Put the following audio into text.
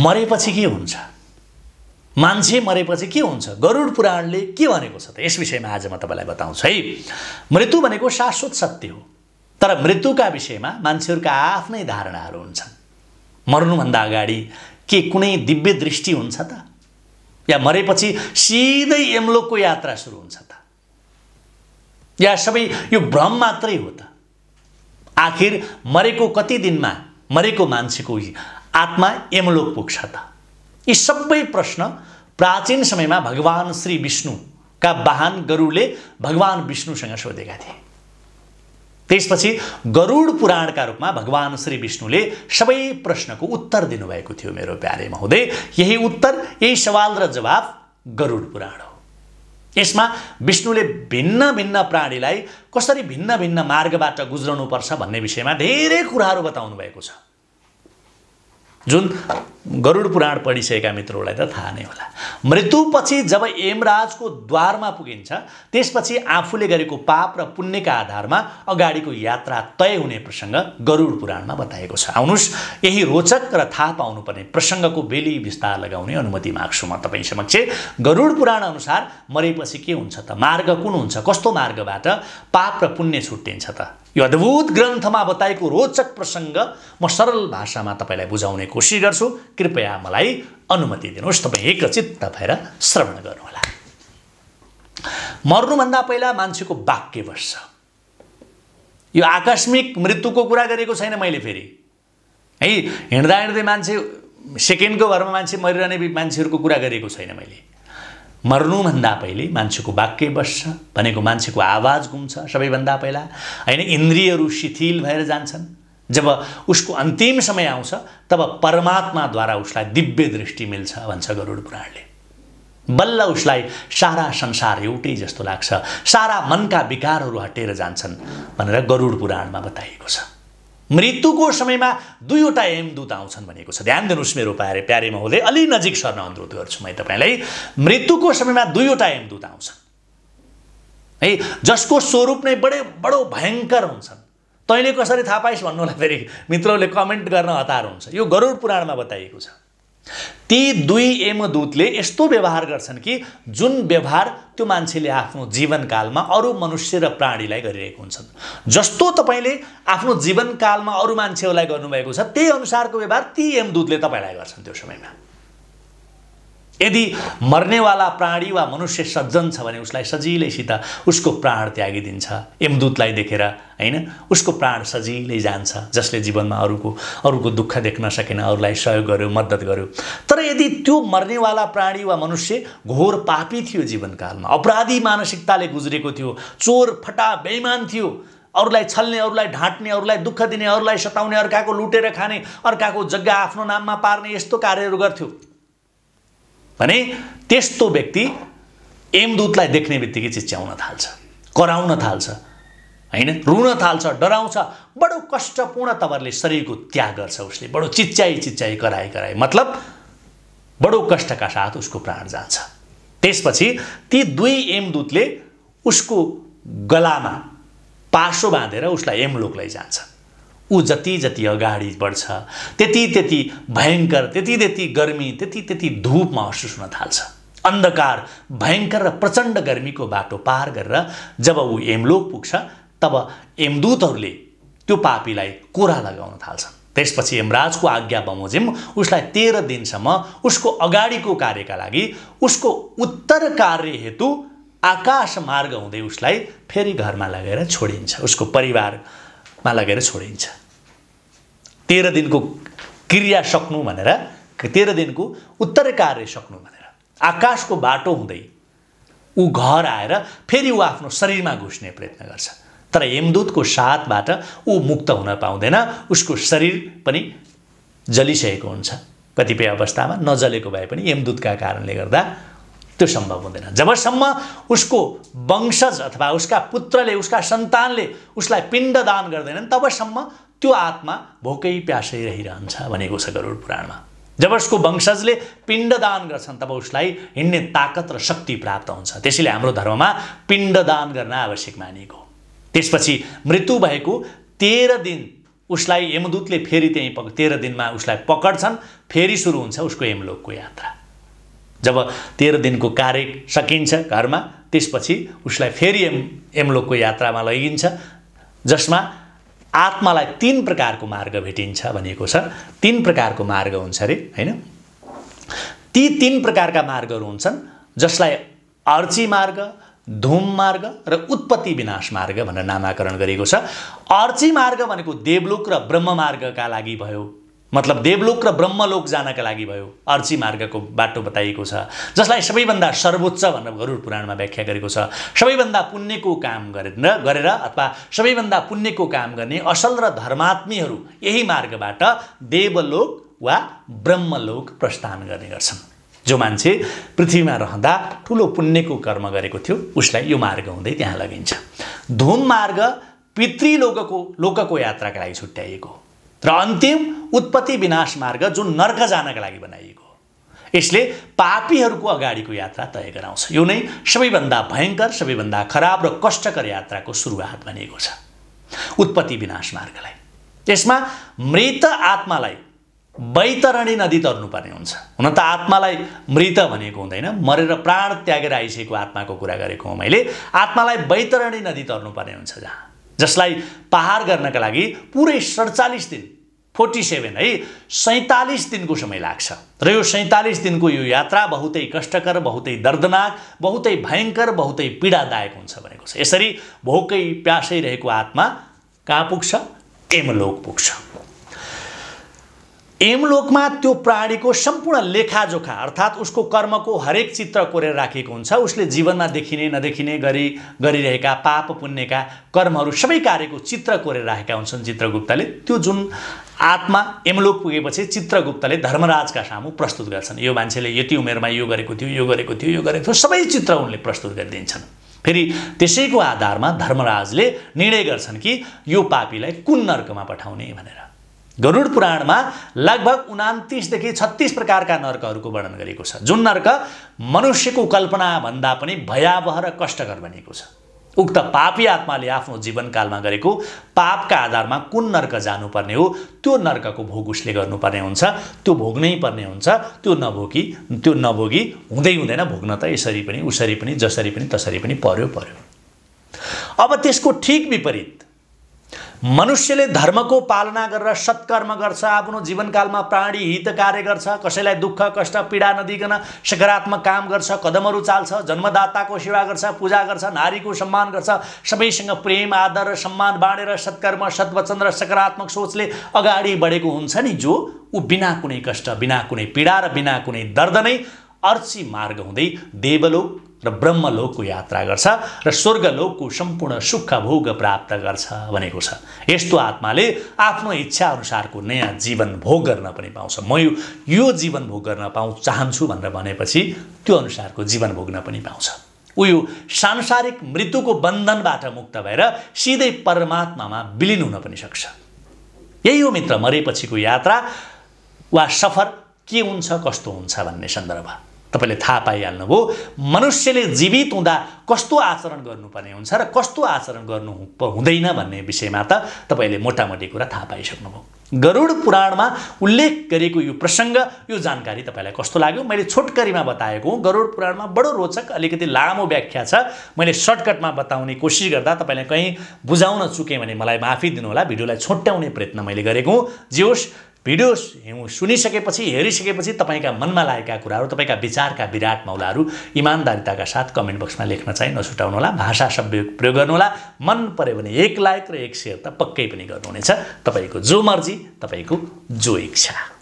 मरेपछि के हुन्छ मान्छे मरेपछि के हुन्छ गरुड पुराणले के भनेको छ त यस विषयमा आज म तपाईँलाई बताउँछु है मृत्यु भनेको शाश्वत सत्य हो तर मृत्युका विषयमा मान्छेहरूका आफ्नै धारणाहरू हुन्छन् मर्नुभन्दा अगाडि के कुनै दिव्य दृष्टि हुन्छ त या मरेपछि सिधै यमलोकको यात्रा सुरु हुन्छ त या सबै यो भ्रम मात्रै हो त आखिर मरेको कति दिनमा मरेको मान्छेको आत्मा यमलोक पुग्छ त यी सबै प्रश्न प्राचीन समयमा भगवान श्री विष्णुका वाहन गरुडले भगवान विष्णुसँग सोधेका थिए त्यसपछि गरुड पुराणका रूपमा भगवान् श्री विष्णुले सबै प्रश्नको उत्तर दिनुभएको थियो मेरो प्यारेमा हुँदै यही उत्तर यही सवाल र जवाब गरुड पुराण हो यसमा विष्णुले भिन्न भिन्न प्राणीलाई कसरी भिन्न भिन्न मार्गबाट गुज्रनुपर्छ भन्ने विषयमा धेरै कुराहरू बताउनु भएको छ जुन गरुड पुराण पढिसकेका मित्रहरूलाई त थाहा नै होला मृत्युपछि जब यमराजको द्वारमा पुगिन्छ त्यसपछि आफूले गरेको पाप र पुण्यका आधारमा अगाडिको यात्रा तय हुने प्रसङ्ग गरुड पुराणमा बताएको छ आउनुहोस् यही रोचक र थाहा पाउनुपर्ने प्रसङ्गको बेली विस्तार लगाउने अनुमति माग्छु म तपाईँ समक्ष गरुड पुराण अनुसार मरेपछि के हुन्छ त मार्ग कुन हुन्छ कस्तो मार्गबाट पाप र पुण्य छुट्टिन्छ त यो अद्भुत ग्रन्थमा बताएको रोचक प्रसङ्ग म सरल भाषामा तपाईँलाई बुझाउने कोसिस गर्छु कृपया मलाई अनुमति दिनुहोस् तपाईँ एकचित्त भएर श्रवण गर्नुहोला मर्नुभन्दा पहिला मान्छेको वाक्य बस्छ यो आकस्मिक मृत्युको कुरा गरेको छैन मैले फेरि है हिँड्दा हिँड्दै मान्छे सेकेन्डको घरमा मान्छे मरिरहने मान्छेहरूको कुरा गरेको छैन मैले मर्नुभन्दा पहिले मान्छेको वाक्य बस्छ भनेको मान्छेको आवाज गुम्छ सबैभन्दा पहिला होइन इन्द्रियहरू शिथिल भएर जान्छन् जब उसको अन्तिम समय आउँछ तब परमात्माद्वारा उसलाई दिव्य दृष्टि मिल्छ भन्छ गरुड पुराणले बल्ल उसलाई सारा संसार एउटै जस्तो लाग्छ सारा मनका विकारहरू हटेर जान्छन् भनेर गरुड पुराणमा बताइएको छ मृत्युको समयमा दुईवटा यमदूत आउँछन् भनेको छ ध्यान दिनुहोस् मेरो प्यारे प्यारे महोदय अलि नजिक सर्न अनुरोध गर्छु मैले तपाईँलाई मृत्युको समयमा दुईवटा यमदूत आउँछन् है जसको स्वरूप नै बडे बडो भयङ्कर हुन्छन् तैँले कसरी थाहा पाइस् भन्नुलाई फेरि मित्रहरूले कमेन्ट गर्न हतार हुन्छ यो गरुड पुराणमा बताइएको छ ती दुई यमदूतले यस्तो व्यवहार गर्छन् कि जुन व्यवहार त्यो मान्छेले आफ्नो जीवनकालमा अरू मनुष्य र प्राणीलाई गरिरहेको हुन्छन् जस्तो तपाईँले आफ्नो जीवनकालमा अरू मान्छेहरूलाई गर्नुभएको छ त्यही अनुसारको व्यवहार ती यमदूतले तपाईँलाई गर्छन् त्यो समयमा यदि मर्नेवाला प्राणी वा मनुष्य सज्जन छ भने उसलाई सजिलैसित उसको प्राण त्यागिदिन्छ यमदूतलाई देखेर होइन उसको प्राण सजिलै जान्छ जसले जीवनमा अरूको अरूको दुःख देख्न सकेन अरूलाई सहयोग गर्यो मद्दत गर्यो तर यदि त्यो मर्नेवाला प्राणी वा मनुष्य घोर पापी थियो जीवनकालमा अपराधी मानसिकताले गुज्रेको थियो चोर फटा बेइमान थियो अरूलाई छल्ने अरूलाई ढाँट्ने अरूलाई दुःख दिने अरूलाई सताउने अर्काको लुटेर खाने अर्काको जग्गा आफ्नो नाममा पार्ने यस्तो कार्यहरू गर्थ्यो भने त्यस्तो व्यक्ति एमदूतलाई देख्ने बित्तिकै चिच्याउन थाल्छ कराउन थाल्छ होइन रुन थाल्छ डराउँछ बडो कष्टपूर्ण तपाईँहरूले शरीरको त्याग गर्छ उसले बडो चिच्याइ चिच्याइ कराए कराए मतलब बडो कष्टका साथ उसको प्राण जान्छ त्यसपछि ती दुई एमदूतले उसको गलामा पासो बाँधेर उसलाई एमलोकलाई जान्छ ऊ जति जति अगाडि बढ्छ त्यति त्यति भयङ्कर त्यति त्यति गर्मी त्यति त्यति धुप महसुस हुन थाल्छ अन्धकार भयङ्कर र प्रचण्ड गर्मीको बाटो पार गरेर जब ऊ एमलोक पुग्छ तब एमदूतहरूले त्यो पापीलाई कोरा लगाउन थाल्छन् त्यसपछि यमराजको आज्ञा बमोजिम उसलाई तेह्र दिनसम्म उसको अगाडिको कार्यका लागि उसको उत्तर कार्य हेतु आकाश मार्ग हुँदै उसलाई फेरि घरमा लगेर छोडिन्छ उसको परिवारमा लगेर छोडिन्छ तेह्र दिनको क्रिया सक्नु भनेर तेह्र दिनको उत्तर कार्य सक्नु भनेर आकाशको बाटो हुँदै ऊ घर आएर फेरि ऊ आफ्नो शरीरमा घुस्ने प्रयत्न गर्छ तर हेमदूतको साथबाट ऊ मुक्त हुन पाउँदैन उसको शरीर पनि जलिसकेको हुन्छ कतिपय अवस्थामा नजलेको भए पनि यमदूतका कारणले गर्दा त्यो सम्भव हुँदैन जबसम्म उसको वंशज अथवा उसका पुत्रले उसका सन्तानले उसलाई पिण्डदान गर्दैनन् तबसम्म त्यो आत्मा भोकै प्यासै रहिरहन्छ भनेको छ गरुड पुराणमा जब उसको वंशजले पिण्डदान गर्छन् तब उसलाई हिँड्ने ताकत र शक्ति प्राप्त हुन्छ त्यसैले हाम्रो धर्ममा पिण्डदान गर्न आवश्यक मानिएको त्यसपछि मृत्यु भएको तेह्र दिन उसलाई यमदूतले फेरि त्यहीँ पक तेह्र दिनमा उसलाई पकड्छन् फेरि सुरु हुन्छ उसको यमलोकको यात्रा जब तेह्र दिनको कार्य सकिन्छ घरमा त्यसपछि उसलाई फेरि यम एम, यमलोकको यात्रामा लगिन्छ जसमा आत्मालाई तिन प्रकारको मार्ग भेटिन्छ भनेको छ तिन प्रकारको मार्ग हुन्छ अरे होइन ती तिन प्रकारका मार्गहरू हुन्छन् जसलाई अर्ची मार्ग धुम मार्ग र उत्पत्ति विनाश मार्ग भनेर नामाकरण गरिएको छ अर्ची मार्ग भनेको देवलोक र ब्रह्म मार्गका लागि भयो मतलब देवलोक र ब्रह्मलोक जानका लागि भयो अर्ची मार्गको बाटो बताइएको छ जसलाई सबैभन्दा सर्वोच्च भनेर गरुड पुराणमा व्याख्या गरेको छ सबैभन्दा पुण्यको काम गरेर गरेर अथवा सबैभन्दा पुण्यको काम गर्ने असल र धर्मात्मीहरू यही मार्गबाट देवलोक वा ब्रह्मलोक प्रस्थान गर्ने गर्छन् जो मान्छे पृथ्वीमा रहँदा ठुलो पुण्यको कर्म गरेको थियो उसलाई यो मार्ग हुँदै त्यहाँ लगिन्छ धुम मार्ग पितृलोकको लोकको यात्राका लागि छुट्याइएको र अन्तिम उत्पत्ति विनाश मार्ग जुन नर्क जानका लागि बनाइएको हो यसले पापीहरूको अगाडिको यात्रा तय गराउँछ यो नै सबैभन्दा भयङ्कर सबैभन्दा खराब र कष्टकर यात्राको सुरुवात बनेको छ उत्पत्ति विनाश मार्गलाई यसमा मृत आत्मालाई वैतरणी नदी तर्नुपर्ने हुन्छ हुन त आत्मालाई मृत भनेको हुँदैन मरेर प्राण त्यागेर आइसकेको आत्माको कुरा गरेको हो मैले आत्मालाई वैतरणी नदी तर्नुपर्ने हुन्छ जहाँ जसलाई पहाड गर्नका लागि पुरै सडचालिस दिन फोर्टी सेभेन है सैँतालिस दिनको समय लाग्छ र यो सैँतालिस दिनको यो यात्रा बहुतै कष्टकर बहुतै दर्दनाक बहुतै भयङ्कर बहुतै पीडादायक हुन्छ भनेको छ यसरी भोकै प्यासै रहेको आत्मा कहाँ पुग्छ एमलोक पुग्छ एमलोकमा त्यो प्राणीको सम्पूर्ण लेखाजोखा अर्थात् उसको कर्मको हरेक चित्र कोरेर राखिएको हुन्छ उसले जीवनमा देखिने नदेखिने गरी गरिरहेका पाप पुण्यका कर्महरू सबै कार्यको चित्र कोरेर राखेका हुन्छन् चित्रगुप्तले त्यो जुन आत्मा एमलोक पुगेपछि चित्रगुप्तले धर्मराजका सामु प्रस्तुत गर्छन् यो मान्छेले यति उमेरमा यो गरेको थियो यो गरेको थियो यो गरेको थियो सबै चित्र उनले प्रस्तुत गरिदिन्छन् फेरि त्यसैको आधारमा धर्मराजले निर्णय गर्छन् कि यो पापीलाई कुन नर्कमा पठाउने भनेर गरुड पुराणमा लगभग उनातिसदेखि छत्तिस प्रकारका नर्कहरूको वर्णन गरेको छ जुन नर्क मनुष्यको कल्पनाभन्दा पनि भयावह र कष्टकर बनेको छ उक्त पापी आत्माले आफ्नो जीवनकालमा गरेको पापका आधारमा कुन नर्क जानुपर्ने हो त्यो नर्कको भोग उसले गर्नुपर्ने हुन्छ त्यो भोग्नै पर्ने हुन्छ त्यो नभोगी त्यो नभोगी हुँदै हुँदैन भोग्न त यसरी पनि उसरी पनि जसरी पनि तसरी पनि पर्यो पर्यो अब त्यसको ठिक विपरीत मनुष्यले धर्मको पालना गरेर सत्कर्म गर्छ आफ्नो जीवनकालमा प्राणी हित कार्य गर्छ कसैलाई दुःख कष्ट पीडा नदिकन सकारात्मक काम गर्छ कदमहरू चाल्छ जन्मदाताको सेवा गर्छ पूजा गर्छ नारीको सम्मान गर्छ सबैसँग प्रेम आदर र सम्मान बाँडेर सत्कर्म सद्वचन र सकारात्मक सोचले अगाडि बढेको हुन्छ नि जो ऊ बिना कुनै कष्ट बिना कुनै पीडा र बिना कुनै दर्द नै अर्ची मार्ग हुँदै देवलोक र ब्रह्मलोकको यात्रा गर्छ र स्वर्गलोकको सम्पूर्ण सुख भोग प्राप्त गर्छ भनेको छ यस्तो आत्माले आफ्नो इच्छा अनुसारको नयाँ जीवन भोग गर्न पनि पाउँछ म यो जीवन भोग गर्न पाउँ चाहन्छु भनेर भनेपछि त्यो अनुसारको जीवन भोग्न पनि पाउँछ यो सांसारिक मृत्युको बन्धनबाट मुक्त भएर सिधै परमात्मामा विलिन हुन पनि सक्छ यही हो मित्र मरेपछिको यात्रा वा सफर के हुन्छ कस्तो हुन्छ भन्ने सन्दर्भ तपाईँले थाहा पाइहाल्नुभयो मनुष्यले जीवित हुँदा कस्तो आचरण गर्नुपर्ने हुन्छ र कस्तो आचरण गर्नु हुँदैन भन्ने विषयमा त तपाईँले मोटामोटी कुरा थाहा पाइसक्नुभयो गरुड पुराणमा उल्लेख गरेको यो प्रसङ्ग यो जानकारी तपाईँलाई कस्तो लाग्यो मैले छोटकरीमा बताएको हुँ गरुड पुराणमा बडो रोचक अलिकति लामो व्याख्या छ मैले सर्टकटमा बताउने कोसिस गर्दा तपाईँलाई कहीँ बुझाउन चुकेँ भने मलाई माफी दिनुहोला भिडियोलाई छोट्याउने प्रयत्न मैले गरेको हुँ जे होस् भिडियो सुनिसकेपछि हेरिसकेपछि तपाईँका मनमा लागेका कुराहरू तपाईँका विचारका विराट मौलाहरू इमान्दारिताका साथ कमेन्ट बक्समा लेख्न चाहिँ होला भाषा सभ्य प्रयोग गर्नुहोला मन पऱ्यो भने एक लाइक र एक सेयर त पक्कै पनि गर्नुहुनेछ तपाईँको जो मर्जी तपाईँको जो इच्छा